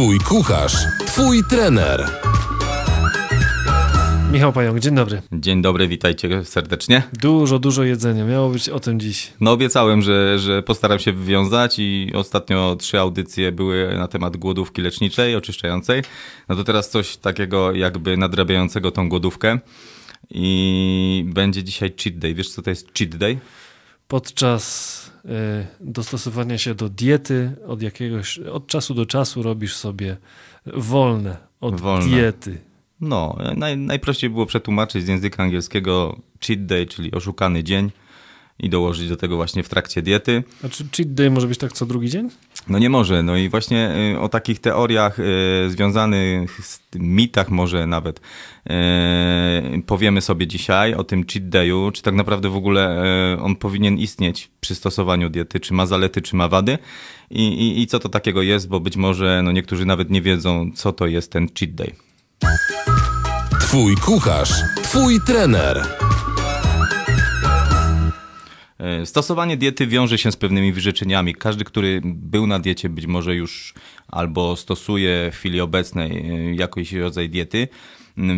Twój kucharz, Twój trener. Michał Pająk, dzień dobry. Dzień dobry, witajcie serdecznie. Dużo, dużo jedzenia, miało być o tym dziś. No obiecałem, że, że postaram się wywiązać i ostatnio trzy audycje były na temat głodówki leczniczej, oczyszczającej. No to teraz coś takiego jakby nadrabiającego tą głodówkę i będzie dzisiaj cheat day. Wiesz co to jest cheat day? podczas y, dostosowania się do diety, od jakiegoś, od czasu do czasu robisz sobie wolne od wolne. diety. No, naj, najprościej było przetłumaczyć z języka angielskiego cheat day, czyli oszukany dzień i dołożyć do tego właśnie w trakcie diety. A czy cheat day może być tak co drugi dzień? No nie może. No i właśnie y, o takich teoriach y, związanych z mitach może nawet y, powiemy sobie dzisiaj o tym cheat dayu, czy tak naprawdę w ogóle on powinien istnieć przy stosowaniu diety, czy ma zalety, czy ma wady i, i, i co to takiego jest, bo być może no niektórzy nawet nie wiedzą, co to jest ten cheat day. Twój kucharz, twój trener. E, stosowanie diety wiąże się z pewnymi wyrzeczeniami. Każdy, który był na diecie, być może już albo stosuje w chwili obecnej e, jakiś rodzaj diety,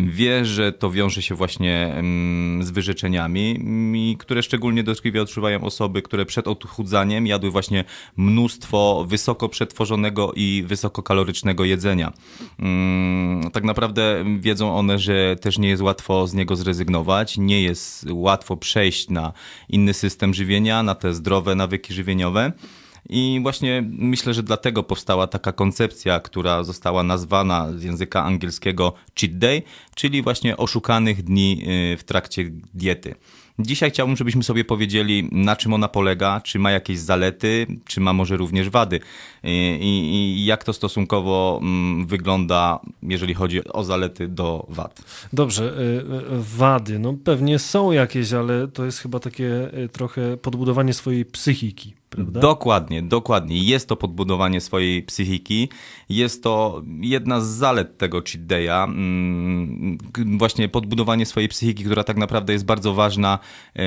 wie, że to wiąże się właśnie mm, z wyrzeczeniami, mm, które szczególnie dotkliwie odczuwają osoby, które przed odchudzaniem jadły właśnie mnóstwo wysoko przetworzonego i wysokokalorycznego jedzenia. Mm, tak naprawdę wiedzą one, że też nie jest łatwo z niego zrezygnować, nie jest łatwo przejść na inny system żywienia, na te zdrowe nawyki żywieniowe. I właśnie myślę, że dlatego powstała taka koncepcja, która została nazwana z języka angielskiego cheat day, czyli właśnie oszukanych dni y, w trakcie diety. Dzisiaj chciałbym, żebyśmy sobie powiedzieli, na czym ona polega, czy ma jakieś zalety, czy ma może również wady y, i, i jak to stosunkowo mm, wygląda, jeżeli chodzi o zalety do wad. Dobrze, y, wady, no pewnie są jakieś, ale to jest chyba takie trochę podbudowanie swojej psychiki prawda? Dokładnie, dokładnie. Jest to podbudowanie swojej psychiki. Jest to jedna z zalet tego cheat day'a. Mm, właśnie podbudowanie swojej psychiki, która tak naprawdę jest bardzo ważna e,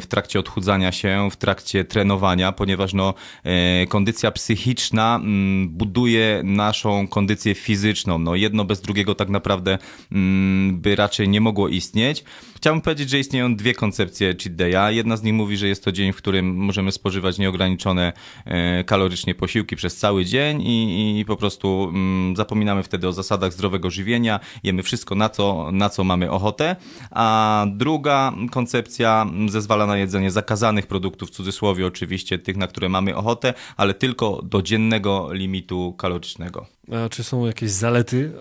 w trakcie odchudzania się, w trakcie trenowania, ponieważ no, e, kondycja psychiczna mm, buduje naszą kondycję fizyczną. No, jedno bez drugiego tak naprawdę mm, by raczej nie mogło istnieć. Chciałbym powiedzieć, że istnieją dwie koncepcje cheat day'a. Jedna z nich mówi, że jest to dzień, w którym możemy spożywać nieograniczone ograniczone e, kalorycznie posiłki przez cały dzień i, i po prostu mm, zapominamy wtedy o zasadach zdrowego żywienia, jemy wszystko na co, na co mamy ochotę. A druga koncepcja mm, zezwala na jedzenie zakazanych produktów, w cudzysłowie oczywiście, tych, na które mamy ochotę, ale tylko do dziennego limitu kalorycznego. A czy są jakieś zalety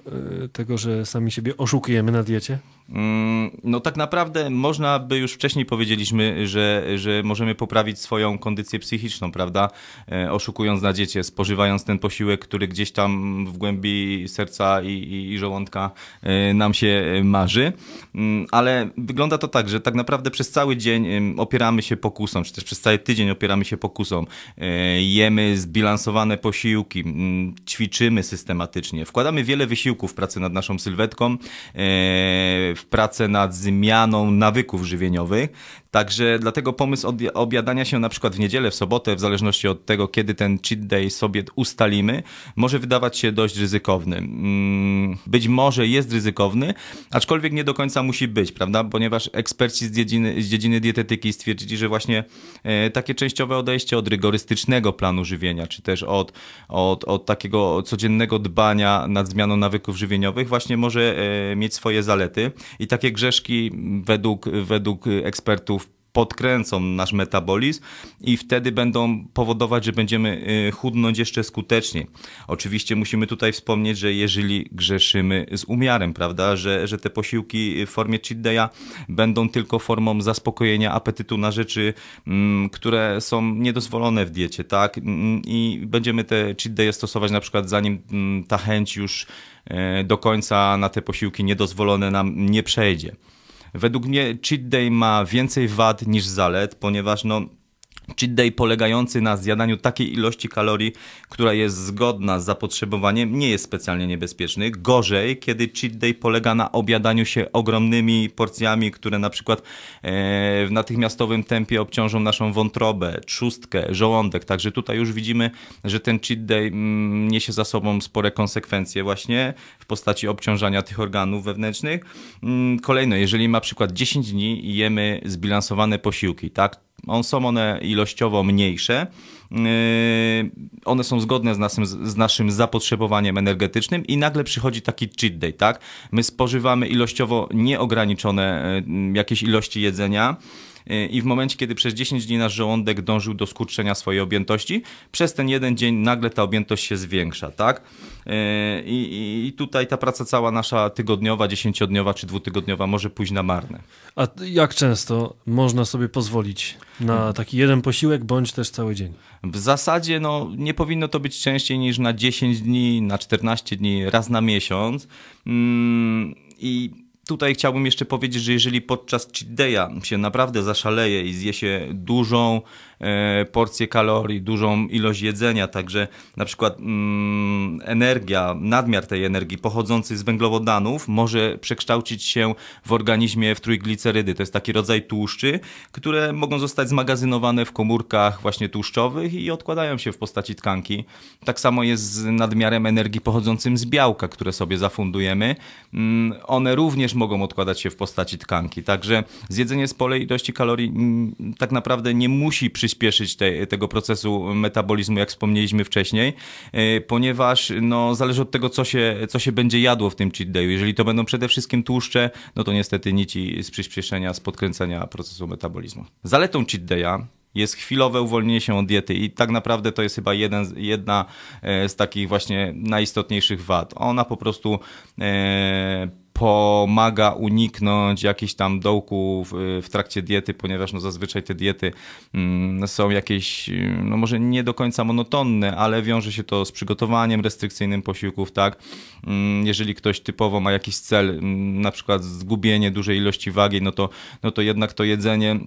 e, tego, że sami siebie oszukujemy na diecie? Mm, no tak naprawdę można by już wcześniej powiedzieliśmy, że, że możemy poprawić swoją kondycję psychiczną, prawda? E, oszukując na diecie, spożywając ten posiłek, który gdzieś tam w głębi serca i, i, i żołądka e, nam się marzy. Mm, ale wygląda to tak, że tak naprawdę przez cały dzień opieramy się pokusom, czy też przez cały tydzień opieramy się pokusom. Jemy zbilansowane posiłki, mm, ćwiczymy, systematycznie. Wkładamy wiele wysiłków w pracę nad naszą sylwetką, e, w pracę nad zmianą nawyków żywieniowych, Także dlatego pomysł obiadania się na przykład w niedzielę, w sobotę, w zależności od tego, kiedy ten cheat day sobie ustalimy, może wydawać się dość ryzykowny. Mm, być może jest ryzykowny, aczkolwiek nie do końca musi być, prawda? Ponieważ eksperci z dziedziny, z dziedziny dietetyki stwierdzili, że właśnie e, takie częściowe odejście od rygorystycznego planu żywienia, czy też od, od, od takiego codziennego dbania nad zmianą nawyków żywieniowych, właśnie może e, mieć swoje zalety. I takie grzeszki według, według ekspertów, podkręcą nasz metabolizm i wtedy będą powodować, że będziemy y, chudnąć jeszcze skuteczniej. Oczywiście musimy tutaj wspomnieć, że jeżeli grzeszymy z umiarem, prawda, że, że te posiłki w formie cheat day'a będą tylko formą zaspokojenia apetytu na rzeczy, mm, które są niedozwolone w diecie, tak? Mm, mm, I będziemy te cheat day'e stosować na przykład zanim ta chęć już e, do końca na te posiłki niedozwolone nam nie przejdzie. Według mnie cheat day ma więcej wad niż zalet, ponieważ no, Cheat day polegający na zjadaniu takiej ilości kalorii, która jest zgodna z zapotrzebowaniem, nie jest specjalnie niebezpieczny. Gorzej, kiedy cheat day polega na obiadaniu się ogromnymi porcjami, które na przykład e, w natychmiastowym tempie obciążą naszą wątrobę, trzustkę, żołądek. Także tutaj już widzimy, że ten cheat day mm, niesie za sobą spore konsekwencje właśnie w postaci obciążania tych organów wewnętrznych. Mm, kolejno, jeżeli na przykład 10 dni jemy zbilansowane posiłki, tak? On, są one ilościowo mniejsze. Y, one są zgodne z naszym, z naszym zapotrzebowaniem energetycznym i nagle przychodzi taki cheat day, tak? My spożywamy ilościowo nieograniczone y, jakieś ilości jedzenia. Y, i w momencie, kiedy przez 10 dni nasz żołądek dążył do skurczenia swojej objętości, przez ten jeden dzień nagle ta objętość się zwiększa, tak? Y, I, i tutaj ta praca cała nasza tygodniowa, dziesięciodniowa czy dwutygodniowa może pójść na marne. A jak często można sobie pozwolić na taki jeden posiłek bądź też cały dzień? W zasadzie no, nie powinno to być częściej niż na 10 dni, na 14 dni, raz na miesiąc. Mm, I tutaj chciałbym jeszcze powiedzieć, że jeżeli podczas cheat day'a się naprawdę zaszaleje i zje się dużą e, porcję kalorii, dużą ilość jedzenia, także na przykład mm, energia, nadmiar tej energii pochodzący z węglowodanów może przekształcić się w organizmie w trójglicerydy. To jest taki rodzaj tłuszczy, które mogą zostać zmagazynowane w komórkach właśnie tłuszczowych i odkładają się w postaci tkanki. Tak samo jest z nadmiarem energii pochodzącym z białka, które sobie zafundujemy. Mm, one również mogą odkładać się w postaci tkanki. Także zjedzenie spolej ilości kalorii mm, tak naprawdę nie musi przyspieszyć te, tego procesu metabolizmu, jak wspomnieliśmy wcześniej, e, ponieważ no, zależy od tego, co się, co się będzie jadło w tym cheat dayu. Jeżeli to będą przede wszystkim tłuszcze, no to niestety nic z przyspieszenia, z podkręcenia procesu metabolizmu. Zaletą cheat daya jest chwilowe uwolnienie się od diety i tak naprawdę to jest chyba jeden, jedna e, z takich właśnie najistotniejszych wad. Ona po prostu e, pomaga uniknąć jakichś tam dołków y, w trakcie diety, ponieważ no zazwyczaj te diety mm, są jakieś, y, no może nie do końca monotonne, ale wiąże się to z przygotowaniem restrykcyjnym posiłków, tak? Mm, jeżeli ktoś typowo ma jakiś cel, mm, na przykład zgubienie dużej ilości wagi, no to, no to jednak to jedzenie e,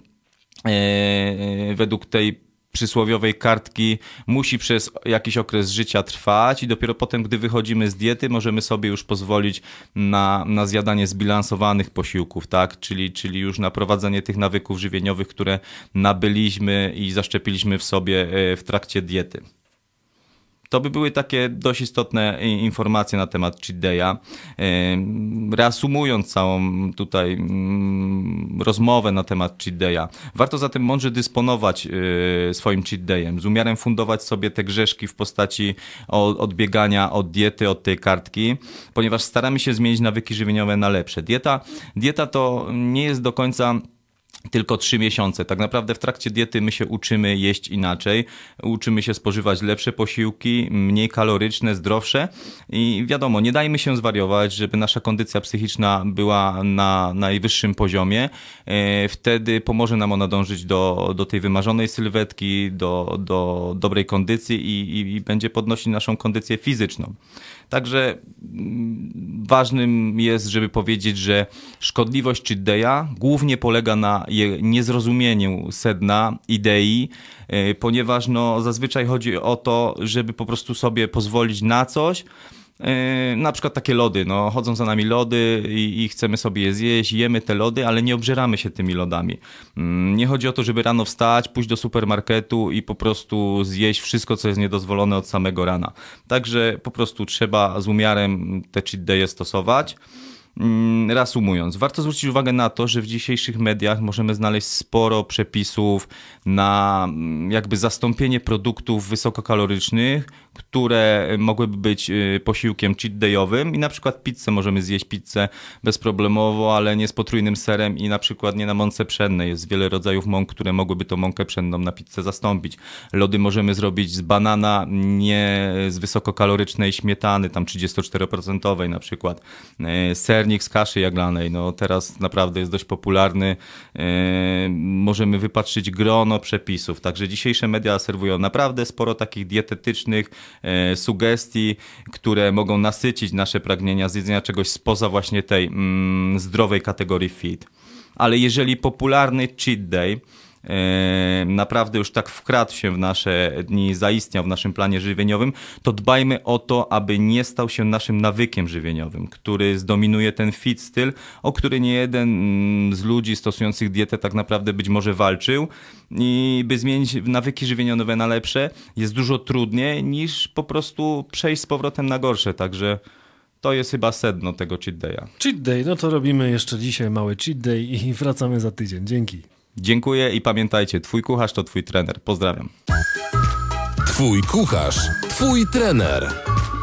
e, według tej przysłowiowej kartki musi przez jakiś okres życia trwać i dopiero potem, gdy wychodzimy z diety, możemy sobie już pozwolić na, na zjadanie zbilansowanych posiłków, tak? Czyli, czyli już na prowadzenie tych nawyków żywieniowych, które nabyliśmy i zaszczepiliśmy w sobie e, w trakcie diety. To by były takie dość istotne e, informacje na temat cheat day'a. E, reasumując całą tutaj mm, rozmowę na temat cheat day'a, warto zatem mądrze dysponować e, swoim cheat day'em, z umiarem fundować sobie te grzeszki w postaci odbiegania od diety, od tej kartki, ponieważ staramy się zmienić nawyki żywieniowe na lepsze. Dieta, dieta to nie jest do końca tylko trzy miesiące. Tak naprawdę w trakcie diety my się uczymy jeść inaczej, uczymy się spożywać lepsze posiłki, mniej kaloryczne, zdrowsze i wiadomo, nie dajmy się zwariować, żeby nasza kondycja psychiczna była na najwyższym poziomie. E, wtedy pomoże nam ona dążyć do, do tej wymarzonej sylwetki, do, do dobrej kondycji i, i, i będzie podnosić naszą kondycję fizyczną. Także mm, ważnym jest, żeby powiedzieć, że szkodliwość czy deja głównie polega na niezrozumieniu sedna, idei, e, ponieważ no, zazwyczaj chodzi o to, żeby po prostu sobie pozwolić na coś, E, na przykład takie lody, no, chodzą za nami lody i, i, chcemy sobie je zjeść, jemy te lody, ale nie obżeramy się tymi lodami. Mm, nie chodzi o to, żeby rano wstać, pójść do supermarketu i po prostu zjeść wszystko, co jest niedozwolone od samego rana. Także po prostu trzeba z umiarem te cheat day'e stosować. Mm, reasumując, warto zwrócić uwagę na to, że w dzisiejszych mediach możemy znaleźć sporo przepisów na mm, jakby zastąpienie produktów wysokokalorycznych które mogłyby być y, posiłkiem cheat dayowym i na przykład pizzę możemy zjeść pizzę bezproblemowo, ale nie z potrójnym serem i na przykład nie na mące pszennej. Jest wiele rodzajów mąk, które mogłyby tą mąkę pszenną na pizzę zastąpić. Lody możemy zrobić z banana, nie z wysokokalorycznej śmietany, tam 34% na przykład. E, sernik z kaszy jaglanej, no teraz naprawdę jest dość popularny. E, możemy wypatrzyć grono przepisów, także dzisiejsze media serwują naprawdę sporo takich dietetycznych E, sugestii, które mogą nasycić nasze pragnienia z jedzenia czegoś spoza właśnie tej mm, zdrowej kategorii fit. Ale jeżeli popularny cheat day naprawdę już tak wkradł się w nasze dni, zaistniał w naszym planie żywieniowym, to dbajmy o to, aby nie stał się naszym nawykiem żywieniowym, który zdominuje ten fit styl, o który nie jeden mm, z ludzi stosujących dietę tak naprawdę być może walczył i by zmienić nawyki żywieniowe na lepsze jest dużo trudniej niż po prostu przejść z powrotem na gorsze, także to jest chyba sedno tego cheat day'a. Cheat day, no to robimy jeszcze dzisiaj mały cheat day i wracamy za tydzień. Dzięki. Dziękuję i pamiętajcie, twój kucharz to twój trener. Pozdrawiam. Twój kucharz, twój trener.